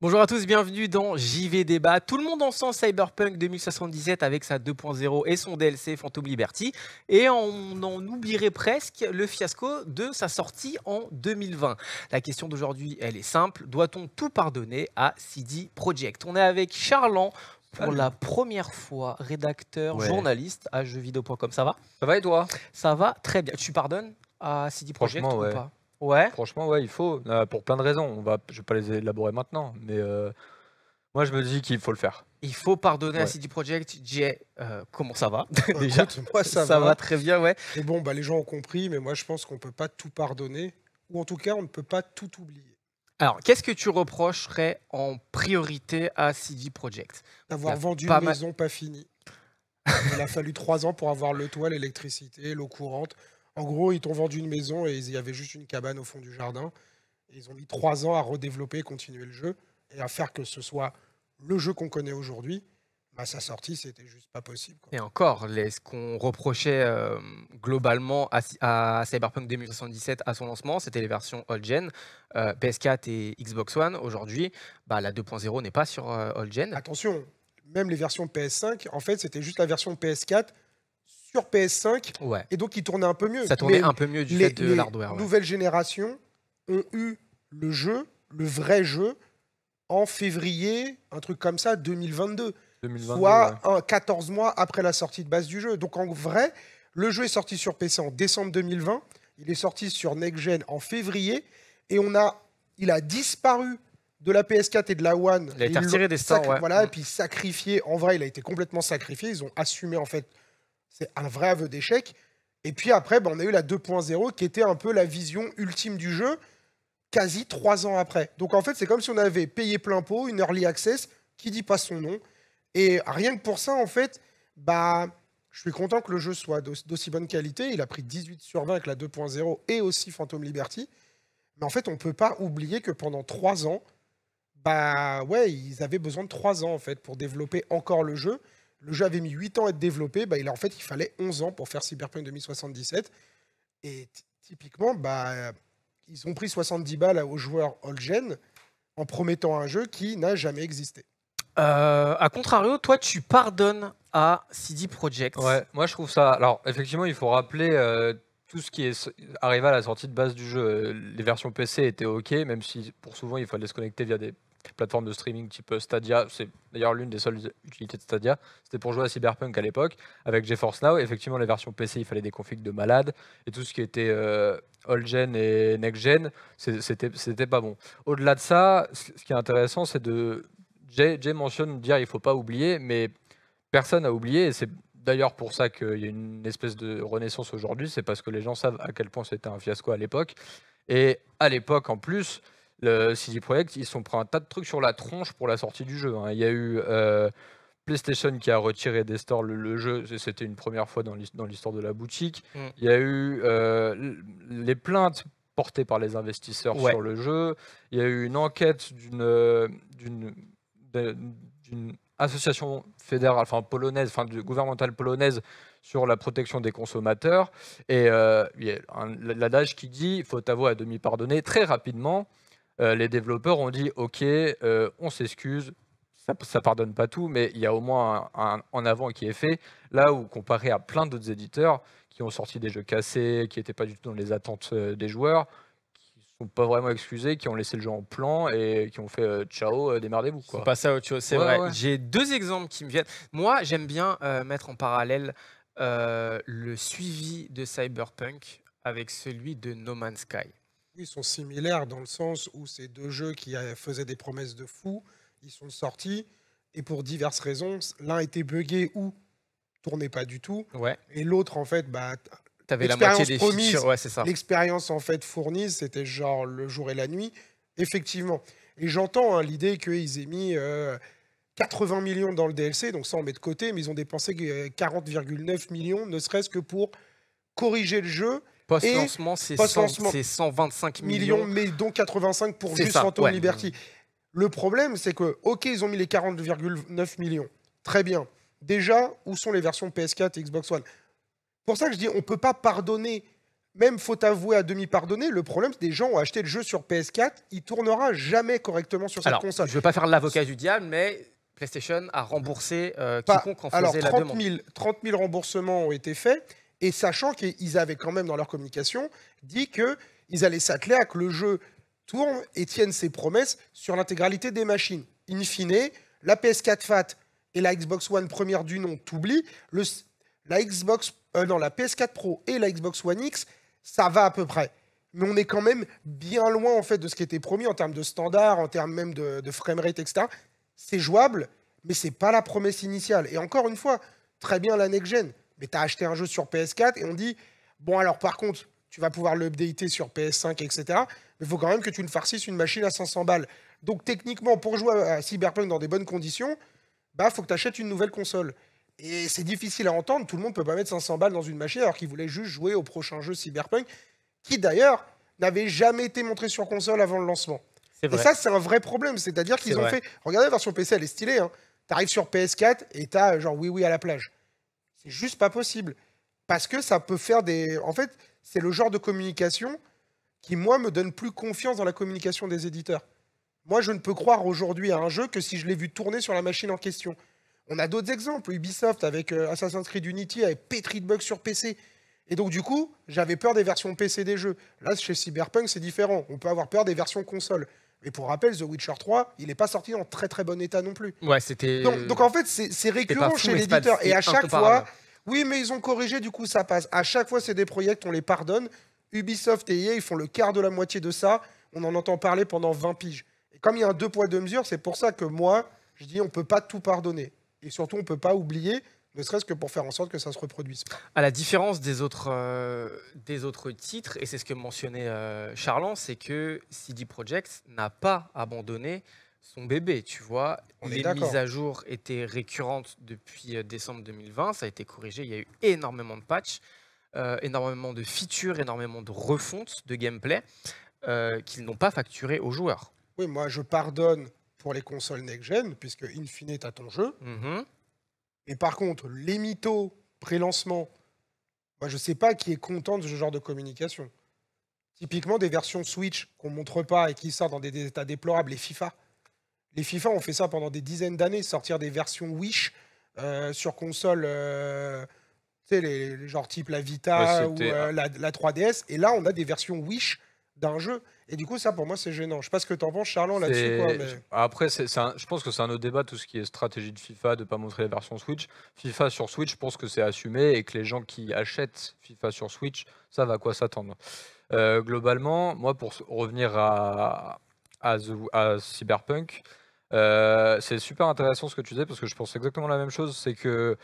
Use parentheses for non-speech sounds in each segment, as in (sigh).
Bonjour à tous, bienvenue dans JV Débat. Tout le monde en sent Cyberpunk 2077 avec sa 2.0 et son DLC Phantom Liberty. Et on en oublierait presque le fiasco de sa sortie en 2020. La question d'aujourd'hui, elle est simple. Doit-on tout pardonner à CD Project On est avec Charlan, pour la première fois rédacteur, journaliste à jeuxvideo.com. Ça va Ça va et toi Ça va très bien. Tu pardonnes à CD Projekt ou pas Ouais. Franchement, ouais, il faut, pour plein de raisons. On va, je ne vais pas les élaborer maintenant, mais euh, moi, je me dis qu'il faut le faire. Il faut pardonner à CD Projekt. Jay, euh, comment ça va (laughs) Déjà, ça, ça va. très bien, ouais. Et bon, bah, les gens ont compris, mais moi, je pense qu'on ne peut pas tout pardonner, ou en tout cas, on ne peut pas tout oublier. Alors, qu'est-ce que tu reprocherais en priorité à CD Projekt D'avoir vendu une maison pas finie. Il a fallu trois ans pour avoir le toit, l'électricité, l'eau courante, en gros, ils t'ont vendu une maison et il y avait juste une cabane au fond du jardin. ils ont mis trois ans à redévelopper, continuer le jeu et à faire que ce soit le jeu qu'on connaît aujourd'hui. À bah, sa sortie, c'était juste pas possible. Et encore, les, ce qu'on reprochait euh, globalement à, Cyberpunk 2077 à son lancement, c'était les versions old-gen, euh, PS4 et Xbox One. Aujourd'hui, bah, la 2.0 n'est pas sur euh, old-gen. Attention, même les versions PS5, en fait, c'était juste la version PS4 sur PS5. Et donc, il tournait un peu mieux. Ça tournait un peu mieux du fait de l'hardware. Les nouvelles générations ont eu le jeu, le vrai jeu, en février, un truc comme ça, 2022. soit 14 mois après la sortie de base du jeu. Donc, en vrai, le jeu est sorti sur PC en décembre 2020. Il est sorti sur Next Gen en février. Et on a, il a disparu de la PS4 et de la One. Il a été retiré des stores, Voilà, et mm. puis sacrifié. En vrai, il a été complètement sacrifié. Ils ont assumé, en fait, c'est un vrai aveu d'échec. Et puis après, ben, on a eu la 2.0 qui était un peu la vision ultime du jeu, quasi trois ans après. Donc en fait, c'est comme si on avait payé plein pot, une early access qui dit pas son nom. Et rien que pour ça, en fait, bah, je suis content que le jeu soit d'aussi bonne qualité. Il a pris 18 sur 20 avec la 2.0 et aussi Phantom Liberty. Mais en fait, on ne peut pas oublier que pendant trois ans, bah ouais, ils avaient besoin de trois ans en fait pour développer encore le jeu. Le jeu avait mis 8 ans à être développé, bah, il, en fait, il fallait 11 ans pour faire Cyberpunk 2077. Et typiquement, bah, euh, ils ont pris 70 balles aux joueurs all gen en promettant un jeu qui n'a jamais existé. Euh, a contrario, toi, tu pardonnes à CD Projekt. Ouais, moi je trouve ça. Alors, effectivement, il faut rappeler euh, tout ce qui est arrivé à la sortie de base du jeu. Euh, les versions PC étaient OK, même si pour souvent il fallait se connecter via des plateforme de streaming type euh, Stadia, c'est d'ailleurs l'une des seules utilités de Stadia, c'était pour jouer à Cyberpunk à l'époque. Avec GeForce Now, effectivement, les versions PC, il fallait des configs de malade, et tout ce qui était euh, old-gen et next-gen, c'était pas bon. Au-delà de ça, ce qui est intéressant, c'est de... Jay, mentionne dire il faut pas oublier, mais personne n'a oublié, et c'est d'ailleurs pour ça qu'il y a une espèce de renaissance aujourd'hui, c'est parce que les gens savent à quel point c'était un fiasco à l'époque. Et à l'époque, en plus, le CD Projekt, ils sont pris un tas de trucs sur la tronche pour la sortie du jeu. Hein. Il y a eu euh, PlayStation qui a retiré des stores le, jeu, c'était une première fois dans l'histoire de la boutique. Mm. Il y a eu euh, les plaintes portées par les investisseurs sur le jeu. Il y a eu une enquête d'une euh, association fédérale, enfin polonaise, enfin gouvernementale polonaise sur la protection des consommateurs. Et il y a l'adage qui dit, faut t'avouer à demi pardonner, très rapidement, euh, les développeurs ont dit OK, euh, on s'excuse, ça, ça pardonne pas tout, mais il y a au moins un, en avant qui est fait. Là où comparé à plein d'autres éditeurs qui ont sorti des jeux cassés, qui n'étaient pas du tout dans les attentes euh, des joueurs, qui sont pas vraiment excusés, qui ont laissé le jeu en plan et qui ont fait ciao, démarrez-vous. vous Pas ça autre chose, c'est vrai. J'ai deux exemples qui me viennent. Moi, j'aime bien mettre en parallèle. le suivi de Cyberpunk avec celui de No Man's Sky ils sont similaires dans le sens où ces deux jeux qui euh, faisaient des promesses de fou, ils sont sortis et pour diverses raisons, l'un était buggé ou tournait pas du tout, ouais. et l'autre en fait, bah, avais la promise, L'expérience en fait fournie, c'était genre le jour et la nuit, effectivement. Et j'entends hein, l'idée qu'ils aient mis 80 euh, millions dans le DLC, donc ça on met de côté, mais ils ont dépensé 40,9 euh, millions, ne serait-ce que pour corriger le jeu Post-lancement, c'est 125 millions. Mais dont 85 pour juste Phantom Liberty. Le problème, c'est que, ok, ils ont mis les 40,9 millions. Très bien. Déjà, où sont les versions PS4 et Xbox One pour ça que je dis, on ne peut pas pardonner. Même faut avouer à demi pardonner, le problème c'est des gens ont acheté le jeu sur PS4, il tournera jamais correctement sur cette console. Je ne veux pas faire l'avocat du diable, mais PlayStation a remboursé euh, pas, en faisait alors, 30 la demande. 30 000 remboursements ont été faits et sachant qu'ils avaient quand même dans leur communication dit qu'ils allaient s'atteler à que le jeu tourne et tienne ses promesses sur l'intégralité des machines. In fine, la PS4 Fat et la Xbox One première du nom, t'oublies, la Xbox, euh, la PS4 Pro et la Xbox One X, ça va à peu près. Mais on est quand même bien loin en fait de ce qui était promis en termes de standard, en termes même de, de framerate, etc. C'est jouable, mais ce n'est pas la promesse initiale. Et encore une fois, très bien la next-gen mais tu as acheté un jeu sur PS4 et on dit, bon alors par contre, tu vas pouvoir l'updater sur PS5, etc. Mais il faut quand même que tu ne farcisses une machine à 500 balles. Donc techniquement, pour jouer à Cyberpunk dans des bonnes conditions, bah faut que tu achètes une nouvelle console. Et c'est difficile à entendre, tout le monde peut pas mettre 500 balles dans une machine alors qu'il voulait juste jouer au prochain jeu Cyberpunk, qui d'ailleurs n'avait jamais été montré sur console avant le lancement. Et ça, c'est un vrai problème. C'est-à-dire qu'ils ont fait. Regardez la version PC, elle est stylée. Hein. arrives sur PS4 et as genre oui, oui à la plage juste pas possible. Parce que ça peut faire des. En fait, c'est le genre de communication qui, moi, me donne plus confiance dans la communication des éditeurs. Moi, je ne peux croire aujourd'hui à un jeu que si je l'ai vu tourner sur la machine en question. On a d'autres exemples. Ubisoft avec euh, Assassin's Creed Unity avec Petri de bugs sur PC. Et donc, du coup, j'avais peur des versions PC des jeux. Là, chez Cyberpunk, c'est différent. On peut avoir peur des versions console. Et pour rappel, The Witcher 3, il n'est pas sorti en très très bon état non plus. Ouais, c'était. Donc, donc en fait, c'est récurrent chez l'éditeur. Et à chaque fois, oui, mais ils ont corrigé, du coup ça passe. À chaque fois, c'est des projets, on les pardonne. Ubisoft et EA, ils font le quart de la moitié de ça. On en entend parler pendant 20 piges. Et comme il y a un deux poids, deux mesures, c'est pour ça que moi, je dis on peut pas tout pardonner. Et surtout, on peut pas oublier ne serait-ce que pour faire en sorte que ça se reproduise. À la différence des autres, euh, des autres titres, et c'est ce que mentionnait euh, Charlan, c'est que CD Projekt n'a pas abandonné son bébé, tu vois. les mises à jour étaient récurrentes depuis euh, décembre 2020, ça a été corrigé, il y a eu énormément de patchs, euh, énormément de features, énormément de refontes de gameplay qu'ils n'ont pas facturé aux joueurs. Oui, moi je pardonne pour les consoles next-gen, puisque Infinite a ton jeu. Mhm. Mais par contre, les mythos pré-lancement, moi, je ne sais pas qui est content de ce genre de communication. Typiquement, des versions Switch qu'on ne montre pas et qui sortent dans des, états déplorables, les FIFA. Les FIFA ont fait ça pendant des dizaines d'années, sortir des versions Wish euh, sur console, euh, tu sais, les, genre type la Vita ou euh, ah. la, la, 3DS. Et là, on a des versions Wish d'un jeu. Et du coup, ça, pour moi, c'est gênant. Je ne sais pas ce que tu en penses, Charlon, là-dessus. Après, c'est, je pense que c'est un autre débat, tout ce qui est stratégie de FIFA, de ne pas montrer la version Switch. FIFA sur Switch, je pense que c'est assumé et que les gens qui achètent FIFA sur Switch savent à quoi s'attendre. Euh, globalement, moi, pour revenir à, à, à Cyberpunk, euh, c'est super intéressant ce que tu disais, parce que je pense exactement la même chose. C'est que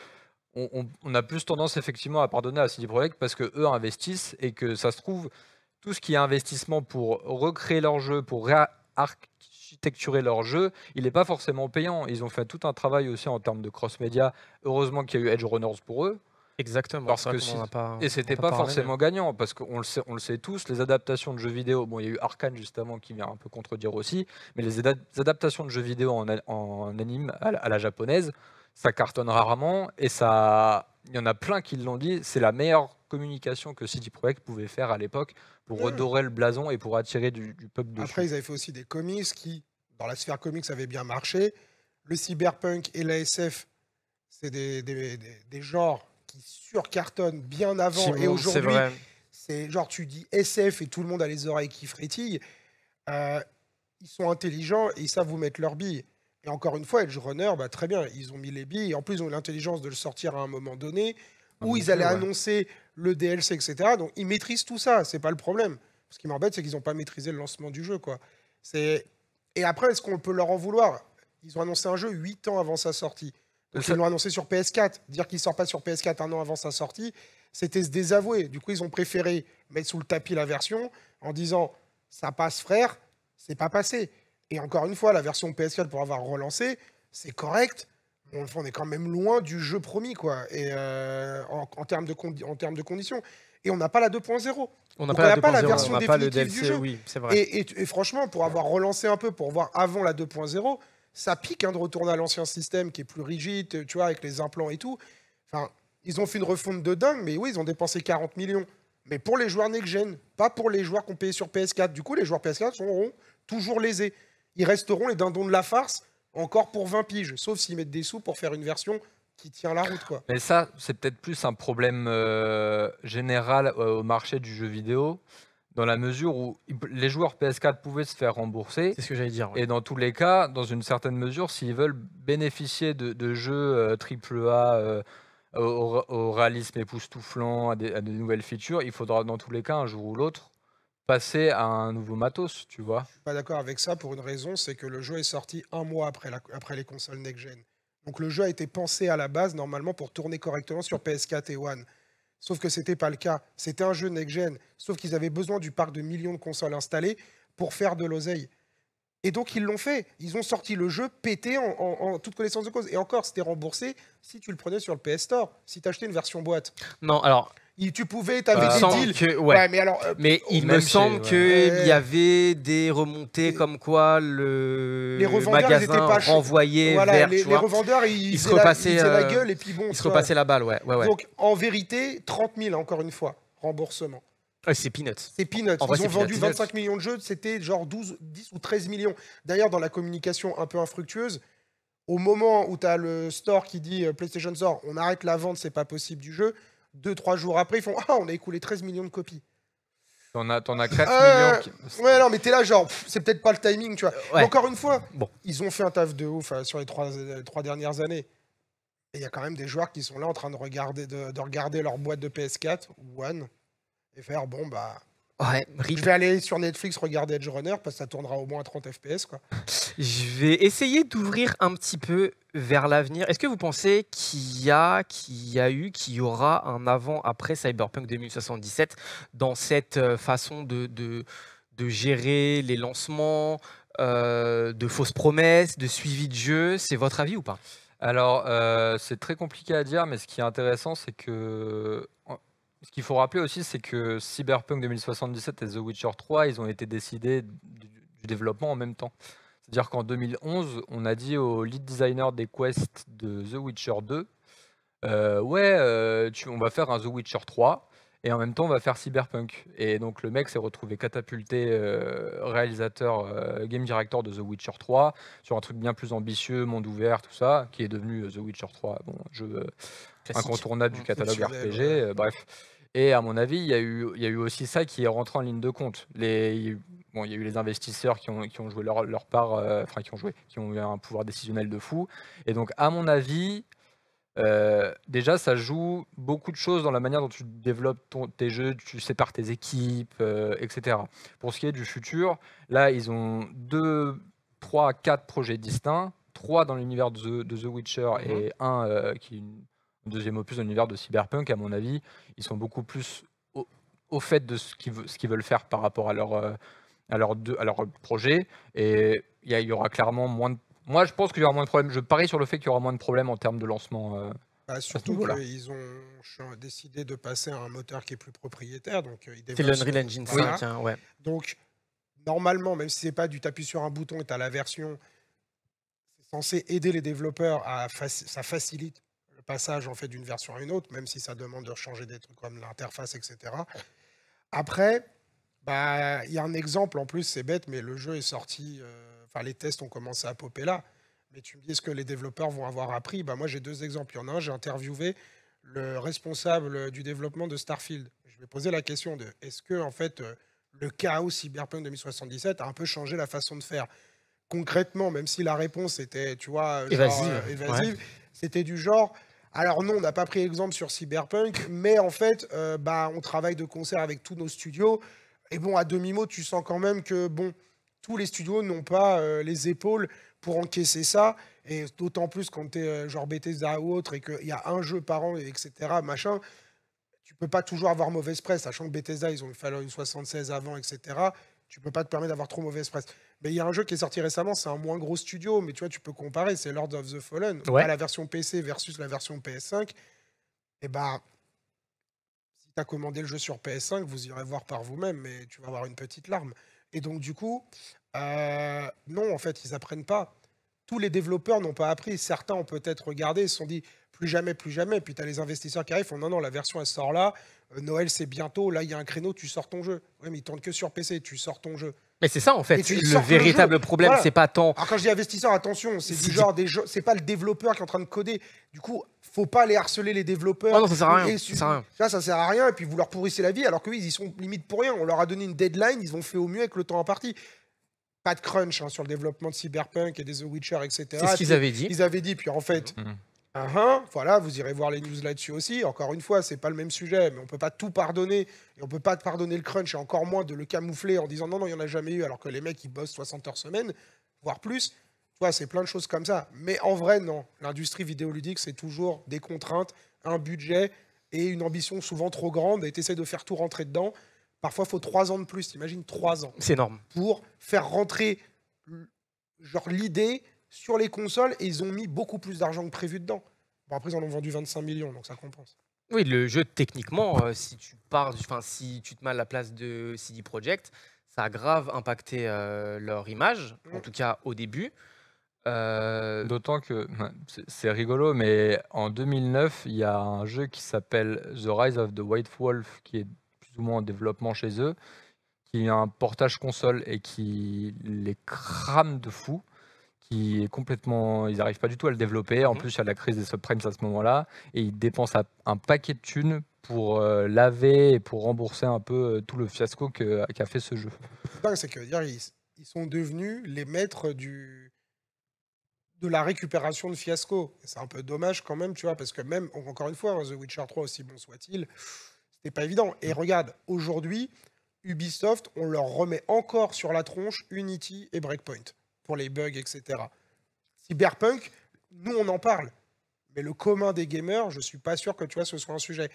on, a plus tendance effectivement à pardonner à CD Projekt parce que eux investissent et que ça se trouve, tout ce qui est investissement pour recréer leur jeu, pour réarchitecturer leur jeu, il n'est pas forcément payant. Ils ont fait tout un travail aussi en termes de cross-média. Heureusement qu'il y a eu Edge Runners pour eux. Exactement. Parce que et c'était pas, pas forcément gagnant, parce qu'on le, sait, le sait tous, les adaptations de jeux vidéo, bon, il y a eu Arkane justement qui vient un peu contredire aussi, mais les adaptations de jeux vidéo en, anime à la, japonaise, ça cartonne rarement, et ça, il y en a plein qui l'ont dit, c'est la meilleure communication que CD Projekt pouvait faire à l'époque pour redorer le blason et pour attirer du, peuple de Après, ils avaient fait aussi des comics qui, dans la sphère comics, avaient bien marché. Le cyberpunk et la SF, c'est des, genres qui surcartonnent bien avant et aujourd'hui. C'est genre, tu dis SF et tout le monde a les oreilles qui frétillent. Euh, ils sont intelligents et ils savent vous mettre leurs billes. Et encore une fois, Edge Runner, bah, très bien, ils ont mis les billes. Et en plus, ils ont l'intelligence de le sortir à un moment donné, où ils allaient annoncer le DLC, etc. Donc ils maîtrisent tout ça, c'est pas le problème. Ce qui m'embête, c'est qu'ils n'ont pas maîtrisé le lancement du jeu. Quoi. C'est... Et après, est-ce qu'on peut leur en vouloir Ils ont annoncé un jeu 8 ans avant sa sortie. Donc, ils l'ont annoncé sur PS4. Dire qu'il ne sort pas sur PS4 un an avant sa sortie, c'était se désavouer. Du coup, ils ont préféré mettre sous le tapis la version en disant ça passe, frère, c'est pas passé. Et encore une fois, la version PS4 pour avoir relancé, c'est correct, on, est quand même loin du jeu promis, quoi, et, euh, en, termes de en termes de conditions. Et on n'a pas la 2.0. On n'a pas, la version définitive du e, jeu. Et, franchement, pour avoir relancé un peu, pour voir avant la 2.0, ça pique hein, de retourner à l'ancien système qui est plus rigide, tu vois, avec les implants et tout. Enfin, ils ont fait une refonte de dingue, mais oui, ils ont dépensé 40 millions. Mais pour les joueurs next-gen, pas pour les joueurs qu'on payé sur PS4. Du coup, les joueurs PS4 seront toujours lésés. Ils resteront les dindons de la farce encore pour 20 piges, sauf s'ils mettent des sous pour faire une version qui tient la route. Mais ça, c'est peut-être plus un problème euh, général euh, au marché du jeu vidéo, dans la mesure où les joueurs PS4 pouvaient se faire rembourser. C'est ce que j'allais dire. Et dans tous les cas, dans une certaine mesure, s'ils veulent bénéficier de, jeux euh, triple A au, réalisme époustouflant, à de nouvelles features, il faudra dans tous les cas, un jour ou l'autre, passer à un nouveau matos, tu vois. Je suis pas d'accord avec ça pour une raison, c'est que le jeu est sorti un mois après, après les consoles next-gen. Donc le jeu a été pensé à la base normalement pour tourner correctement sur PS4 et One. Sauf que c'était pas le cas. C'était un jeu next-gen. Sauf qu'ils avaient besoin du parc de millions de consoles installées pour faire de l'oseille. Et donc ils l'ont fait. Ils ont sorti le jeu pété en, en toute connaissance de cause. Et encore, c'était remboursé si tu le prenais sur le PS Store, si tu achetais une version boîte. Non, alors tu pouvais, tu avais euh, des deals. Que, ouais. mais alors, euh, mais il me semble qu'il il y avait des remontées comme quoi le, les magasin renvoyait vers, les, revendeurs, ils, se repassaient la, euh, gueule et puis bon. Ils se repassaient la balle, ouais, Donc en vérité, 30 000 encore une fois, remboursement. c'est peanuts. C'est peanuts. ils ont vendu 25 millions de jeux, c'était genre 12, 10 ou 13 millions. D'ailleurs, dans la communication un peu infructueuse, au moment où tu as le store qui dit PlayStation Store, on arrête la vente, c'est pas possible du jeu, deux, trois jours après, ils font Ah, on a écoulé 13 millions de copies. T'en as, t'en as ah, millions. Qui... Ouais, non, mais t'es là, genre, c'est peut-être pas le timing, tu vois. Encore une fois, bon. ils ont fait un taf de ouf hein, sur les trois, euh, trois dernières années. Et il y a quand même des joueurs qui sont là en train de regarder, de, de regarder leur boîte de PS4 One et faire bon, bah, je vais aller sur Netflix regarder Edge Runner parce que ça tournera au moins à 30 FPS. Quoi. Je vais essayer d'ouvrir un petit peu vers l'avenir. Est-ce que vous pensez qu'il y a, qu'il y a eu, qu'il y aura un avant après Cyberpunk 2077 dans cette euh, façon de, de, gérer les lancements, euh, de fausses promesses, de suivi de jeu C'est votre avis ou pas alors, euh, c'est très compliqué à dire, mais ce qui est intéressant, c'est que ce qu'il faut rappeler aussi, c'est que Cyberpunk 2077 et The Witcher 3, ils ont été décidés du, développement en même temps. C'est-à-dire qu'en 2011, on a dit au lead designer des quests de The Witcher 2, euh, ouais, euh, tu, on va faire un The Witcher 3 et en même temps on va faire Cyberpunk. Et donc le mec s'est retrouvé catapulté euh, réalisateur, game director de The Witcher 3 sur un truc bien plus ambitieux, monde ouvert, tout ça, qui est devenu The Witcher 3, bon, jeu incontournable du mmh, catalogue RPG, bref. Et à mon avis, il y, a eu, eu aussi ça qui est rentré en ligne de compte. il, y a eu, les investisseurs qui ont, qui ont joué leur, part, euh, enfin qui ont joué, qui ont eu un pouvoir décisionnel de fou. Et donc, à mon avis, euh, déjà, ça joue beaucoup de choses dans la manière dont tu développes ton, tes jeux, tu sépares tes équipes, euh, etc. Pour ce qui est du futur, là, ils ont deux, trois, quatre projets distincts, trois dans l'univers de, The Witcher mhm. et un qui est deuxième opus dans l'univers de Cyberpunk, à mon avis, ils sont beaucoup plus au, fait de ce qu'ils, veulent faire par rapport à leur, euh, projet. Et il y, aura clairement moins de. Moi, je pense qu'il y aura moins de problèmes. Je parie sur le fait qu'il y aura moins de problèmes en termes de lancement. Euh, bah, surtout qu'ils ont décidé de passer à un moteur qui est plus propriétaire. Donc, euh, c'est l'Unreal Engine 5. Hein, donc, normalement, même si ce n'est pas du tapis sur un bouton et tu as la version, c'est censé aider les développeurs à. ça facilite passage en fait d'une version à une autre, même si ça demande de changer des trucs comme l'interface, etc. Après, bah, il y a un exemple en plus, c'est bête, mais le jeu est sorti, euh, enfin les tests ont commencé à popper là. Mais tu me dis ce que les développeurs vont avoir appris. Bah, moi j'ai deux exemples. Il y en a un, j'ai interviewé le responsable du développement de Starfield. Je lui ai posé la question de est-ce que en fait euh, le chaos Cyberpunk 2077 a un peu changé la façon de faire concrètement, même si la réponse était, tu vois, évasive, euh, c'était du genre, alors non, on n'a pas pris exemple sur Cyberpunk, mais en fait, euh, bah, on travaille de concert avec tous nos studios. Et bon, à demi-mot, tu sens quand même que bon, tous les studios n'ont pas euh, les épaules pour encaisser ça. Et d'autant plus quand tu es euh, genre Bethesda ou autre et qu'il y a un jeu par an, etc., machin, tu peux pas toujours avoir mauvaise presse, sachant que Bethesda, ils ont le une 76 avant, etc tu peux pas te permettre d'avoir trop mauvaise presse. Mais il y a un jeu qui est sorti récemment, c'est un moins gros studio, mais tu vois, tu peux comparer, c'est Lord of the Fallen. Ouais. la version PC versus la version PS5. Et bah, si tu as commandé le jeu sur PS5, vous irez voir par vous-même, mais tu vas avoir une petite larme. Et donc, du coup, euh, non, en fait, ils apprennent pas. Tous les développeurs n'ont pas appris. Certains ont peut-être regardé, se sont dit plus jamais, plus jamais. Puis tu as les investisseurs qui arrivent, font non, non, la version, elle sort là. Euh, Noël, c'est bientôt. Là, il y a un créneau, tu sors ton jeu. Oui, mais il tourne que sur PC, tu sors ton jeu. Mais c'est ça en fait, le véritable problème, c'est pas tant. Alors quand je dis investisseur, attention, c'est du genre des jeux, c'est pas le développeur qui est en train de coder. Du coup, faut pas les harceler les développeurs. Oh non, ça sert à rien. Ça, sert sert à rien et puis vous leur pourrissez la vie alors oui, ils sont limite pour rien. On leur a donné une deadline, ils ont fait au mieux avec le temps imparti. Pas de crunch hein, sur le développement de Cyberpunk et des The Witcher, etc. C'est ce qu'ils avaient dit. Ils avaient dit, puis en fait, mm. Ah, hein, voilà, vous irez voir les news là-dessus aussi. Encore une fois, c'est pas le même sujet, mais on peut pas tout pardonner et on peut pas pardonner le crunch et encore moins de le camoufler en disant non, non, il y en a jamais eu, alors que les mecs ils bossent 60 heures semaine, voire plus. Tu vois, c'est plein de choses comme ça. Mais en vrai, non. L'industrie vidéoludique, c'est toujours des contraintes, un budget et une ambition souvent trop grande et tu essaies de faire tout rentrer dedans. Parfois, il faut trois ans de plus. T'imagines trois ans. C'est énorme. Pour faire rentrer l'idée sur les consoles ils ont mis beaucoup plus d'argent que prévu dedans. après, ils en ont vendu 25 millions, donc ça compense. Oui, le jeu, techniquement, euh, si tu pars, enfin, si tu te mets à la place de CD Projekt, ça a grave impacté euh, leur image, en tout cas au début. Euh, D'autant que c'est rigolo, mais en 2009, il y a un jeu qui s'appelle The Rise of the White Wolf qui est plus ou moins en développement chez eux, qui a un portage console et qui les crame de fou qui est complètement. Ils n'arrivent pas du tout à le développer. En mmh. plus, il y a la crise des subprimes à ce moment-là. Et ils dépensent un paquet de thunes pour euh, laver et pour rembourser un peu euh, tout le fiasco euh, qu'a fait ce jeu. C'est que dire, ils, sont devenus les maîtres du de la récupération de fiasco. C'est un peu dommage quand même, tu vois, parce que même, encore une fois, hein, The Witcher 3, aussi bon soit-il, c'était pas évident. Et mmh. regarde, aujourd'hui, Ubisoft, on leur remet encore sur la tronche Unity et Breakpoint pour les bugs, etc. Cyberpunk, nous on en parle, mais le commun des gamers, je suis pas sûr que tu vois ce soit un sujet.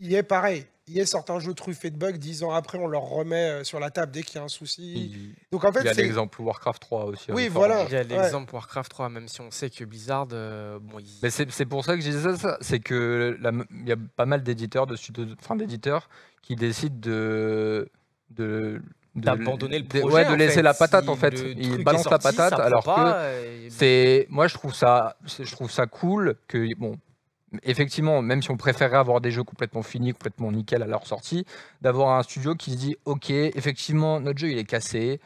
Il est pareil. Il est sorti un jeu truffé de bugs, dix ans après, on leur remet euh, sur la table dès qu'il y a un souci. Il... Donc en fait, hein, il y a l'exemple Warcraft 3 aussi. Oui, voilà. Il y a l'exemple Warcraft 3, même si on sait que Blizzard. Euh, bon, Mais c'est pour ça que je disais ça. C'est que il y a pas mal d'éditeurs, de, enfin d'éditeurs, qui décident de, de d'abandonner le projet. De, ouais, de laisser la patate en fait. Il balance la patate alors que euh, c'est. Moi, je trouve ça, je trouve ça cool que bon. Effectivement, même si on préférerait avoir des jeux complètement finis, complètement nickel à leur sortie, d'avoir un studio qui se dit OK, effectivement, notre jeu il est cassé,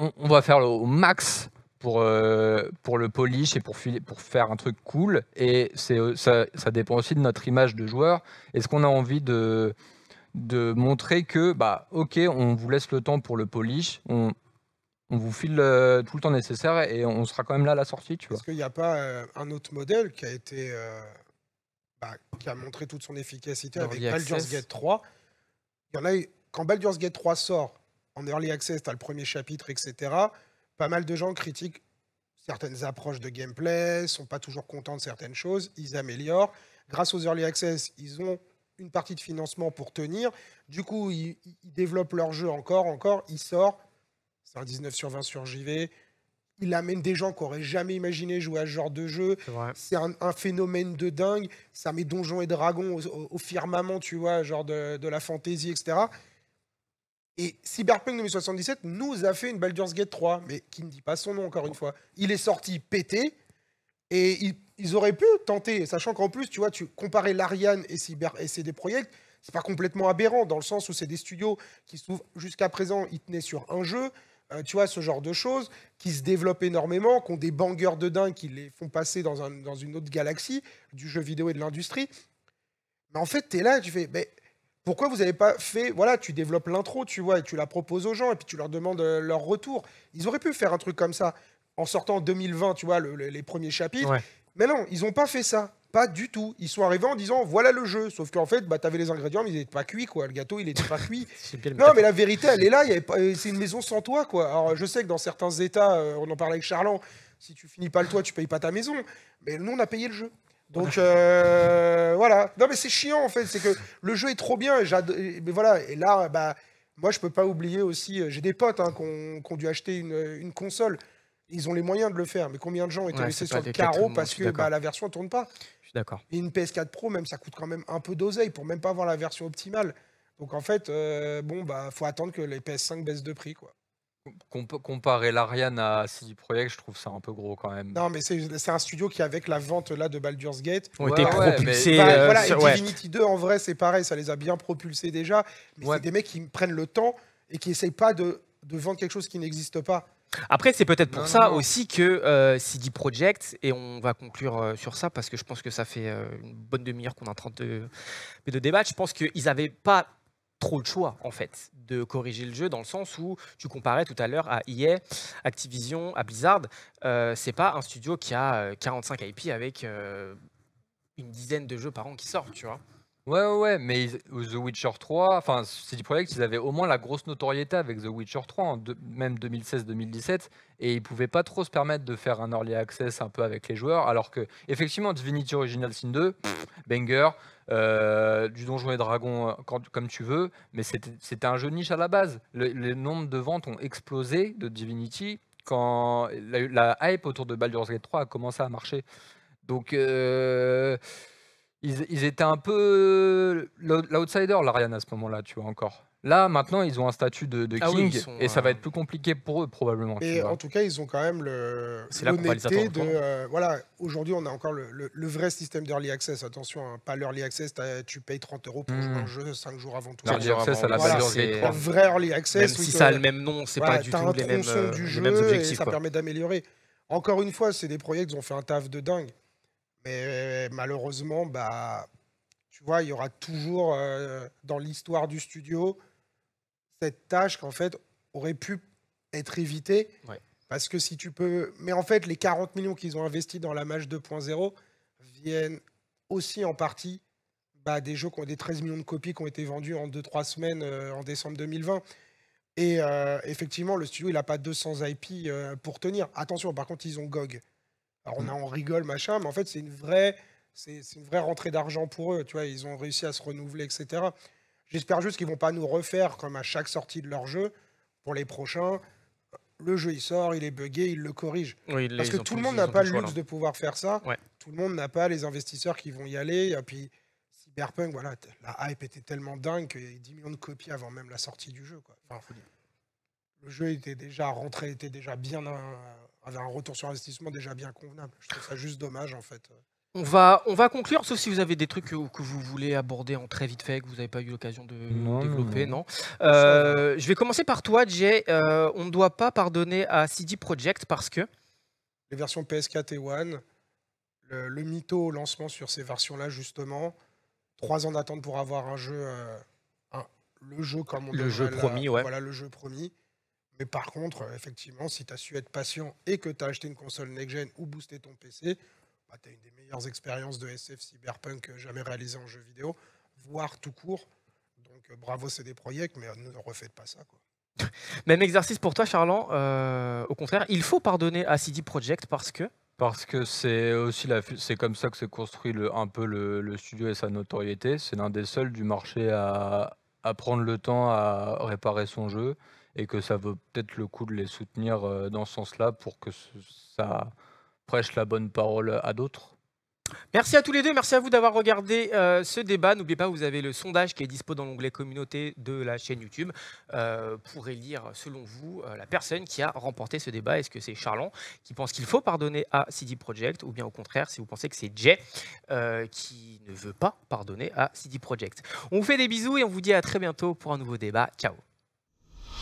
on, va faire le, au max pour, euh, pour le polish et pour, pour faire un truc cool. Et euh, ça, ça dépend aussi de notre image de joueur. Est-ce qu'on a envie de, de montrer que, bah, ok, on vous laisse le temps pour le polish, on, on vous file euh, tout le temps nécessaire et on sera quand même là à la sortie, tu vois. Est-ce qu'il n'y a pas euh, un autre modèle qui a été, euh, bah, qui a montré toute son efficacité avec Baldur's Gate 3 quand Baldur's Gate 3 sort en Early Access, tu as le premier chapitre, etc. Pas mal de gens critiquent certaines approches de gameplay, sont pas toujours contents de certaines choses, ils améliorent. Grâce aux Early Access, ils ont une partie de financement pour tenir. Du coup, ils, développent leur jeu encore, encore. Il sort. C'est un 19 sur 20 sur JV. Il amène des gens qui n'auraient jamais imaginé jouer à ce genre de jeu. C'est un, phénomène de dingue. Ça met Donjons et Dragons au, firmament, tu vois, genre de, de la fantaisie, etc. Et Cyberpunk 2077 nous a fait une Baldur's Gate 3, mais qui ne dit pas son nom encore une fois. Il est sorti pété, et ils, auraient pu tenter, sachant qu'en plus, tu vois, tu comparais l'Ariane et, Cyber, et CD Projekt, c'est pas complètement aberrant, dans le sens où c'est des studios qui, jusqu'à présent, ils tenaient sur un jeu, euh, tu vois, ce genre de choses, qui se développent énormément, qui ont des bangers de dingue qui les font passer dans, une autre galaxie du jeu vidéo et de l'industrie. Mais en fait, tu es là, tu fais, mais pourquoi vous n'avez pas fait, voilà, tu développes l'intro, tu vois, et tu la proposes aux gens, et puis tu leur demandes euh, leur retour. Ils auraient pu faire un truc comme ça en sortant en 2020, tu vois, les premiers chapitres. Mais non, ils n'ont pas fait ça. Pas du tout. Ils sont arrivés en disant voilà le jeu. Sauf qu'en fait, bah, tu avais les ingrédients, mais ils n'étaient pas cuits, quoi. Le gâteau, il n'était pas cuit. (laughs) non, mais la vérité, elle est là. Euh, c'est une maison sans toit, quoi. Alors, je sais que dans certains États, euh, on en parlait avec Charlan, si tu finis pas le toit, tu payes pas ta maison. Mais nous, on a payé le jeu. Donc (laughs) euh, voilà. Non mais c'est chiant en fait, c'est que le jeu est trop bien. mais voilà. Et là, bah moi je peux pas oublier aussi. J'ai des potes hein, qui ont, dû acheter une console ils ont les moyens de le faire, mais combien de gens étaient laissés sur le carreau parce que bah, la version ne tourne pas Je suis d'accord. Une PS4 Pro, même, ça coûte quand même un peu d'oseille pour même pas avoir la version optimale. Donc en fait, euh, bon, bah, faut attendre que les PS5 baissent de prix, quoi. Comparer l'Ariane à CD Projekt, je trouve ça un peu gros quand même. Non, mais c'est un studio qui, avec la vente là de Baldur's Gate, ont été propulsés. Bah, euh, voilà, et Divinity 2, en vrai, c'est pareil, ça les a bien propulsés déjà. Mais c'est des mecs qui prennent le temps et qui n'essayent pas de, de vendre quelque chose qui n'existe pas. Après, c'est peut-être pour ça aussi que euh, CD Projekt, et on va conclure euh, sur ça parce que je pense que ça fait euh, une bonne demi-heure qu'on est en train de, de débattre, je pense qu'ils n'avaient pas trop le choix en fait de corriger le jeu dans le sens où tu comparais tout à l'heure à EA, Activision, à Blizzard. Euh, c'est pas un studio qui a 45 IP avec une dizaine de jeux par an qui sortent, tu vois. Ouais, ouais, mais The Witcher 3, enfin, CD Projekt, ils avaient au moins la grosse notoriété avec The Witcher 3, même 2016-2017, et ils pouvaient pas trop se permettre de faire un early access un peu avec les joueurs, alors que, effectivement, Divinity Original Sin 2, banger, euh, du Donjon et Dragon euh, comme tu veux, mais c'était un jeu niche à la base. les nombres de ventes ont explosé de Divinity quand la, hype autour de Baldur's Gate 3 a commencé à marcher. Donc, euh, ils, étaient un peu l'outsider, l'Ariane, à ce moment-là, tu vois, encore. Là, maintenant, ils ont un statut de, ah king et ça va euh, être plus compliqué pour eux, probablement. Et en tout cas, ils ont quand même l'honnêteté de. Hein. Euh, voilà, aujourd'hui, on a encore le, vrai système d'early access. Attention, hein, pas l'early access, tu payes 30 euros pour jouer un hmm. jeu 5 jours avant tout. L'early access, c'est. un vrai early access. Même si ça a le même nom, c'est pas du tout les mêmes, euh, du ça permet d'améliorer. Encore une fois, c'est des projets qui ont fait un taf de dingue. Mais euh, malheureusement, bah, tu vois, il y aura toujours euh, dans l'histoire du studio cette tâche qu'en fait aurait pu être évitée. Parce que si tu peux. Mais en fait, les 40 millions qu'ils ont investis dans la match 2.0 viennent aussi en partie bah, des jeux qui ont des 13 millions de copies qui ont été vendues en 2-3 semaines euh, en décembre 2020. Et effectivement, le studio, il n'a pas 200 IP pour tenir. Attention, par contre, ils ont GOG on, mm. rigole, machin, mais en fait, c'est une vraie, c'est, une vraie rentrée d'argent pour eux. Tu vois, ils ont réussi à se renouveler, etc. J'espère juste qu'ils vont pas nous refaire comme à chaque sortie de leur jeu pour les prochains. Le jeu il sort, il est buggé, ils le corrigent. Parce que tout le monde n'a pas le luxe de pouvoir faire ça. Tout le monde n'a pas les investisseurs qui vont y aller. Et puis Cyberpunk, voilà, la hype était tellement dingue qu'il y a 10 millions de copies avant même la sortie du jeu. le jeu était déjà rentré, était déjà bien euh, avait ah, un retour sur investissement déjà bien convenable. Je trouve ça juste dommage en fait. On va, on va conclure, sauf si vous avez des trucs euh, que, vous voulez aborder en très vite fait, que vous n'avez pas eu l'occasion de développer, non, euh, Je vais commencer par toi, Jay. Euh, on ne doit pas pardonner à CD Project parce que... Les versions PS4 et One, le, mytho au lancement sur ces versions-là, justement, trois ans d'attente pour avoir un jeu, le jeu comme on le jeu promis, ouais. Voilà, le jeu promis. Mais par contre, euh, effectivement, si tu as su être patient et que tu as acheté une console next-gen ou boosté ton PC, bah, tu as une des meilleures expériences de SF cyberpunk euh, jamais réalisées en jeu vidéo, voire tout court. Donc euh, bravo, c'est des projets, mais ne refaites pas ça. (laughs) Même exercice pour toi, Charlan. au contraire, il faut pardonner à CD Projekt parce que. Parce que c'est aussi la, c'est comme ça que s'est construit un peu le, studio et sa notoriété. C'est l'un des seuls du marché à, à prendre le temps à réparer son jeu et que ça vaut peut-être le coup de les soutenir euh, dans ce sens-là pour que ça prêche la bonne parole à d'autres. Merci à tous les deux, merci à vous d'avoir regardé euh, ce débat. N'oubliez pas, vous avez le sondage qui est dispo dans l'onglet communauté de la chaîne YouTube euh, pour élire, selon vous, la personne qui a remporté ce débat. Est-ce que c'est Charlon qui pense qu'il faut pardonner à CD Projekt ou bien au contraire, si vous pensez que c'est Jay qui ne veut pas pardonner à CD Projekt On vous fait des bisous et on vous dit à très bientôt pour un nouveau débat. Ciao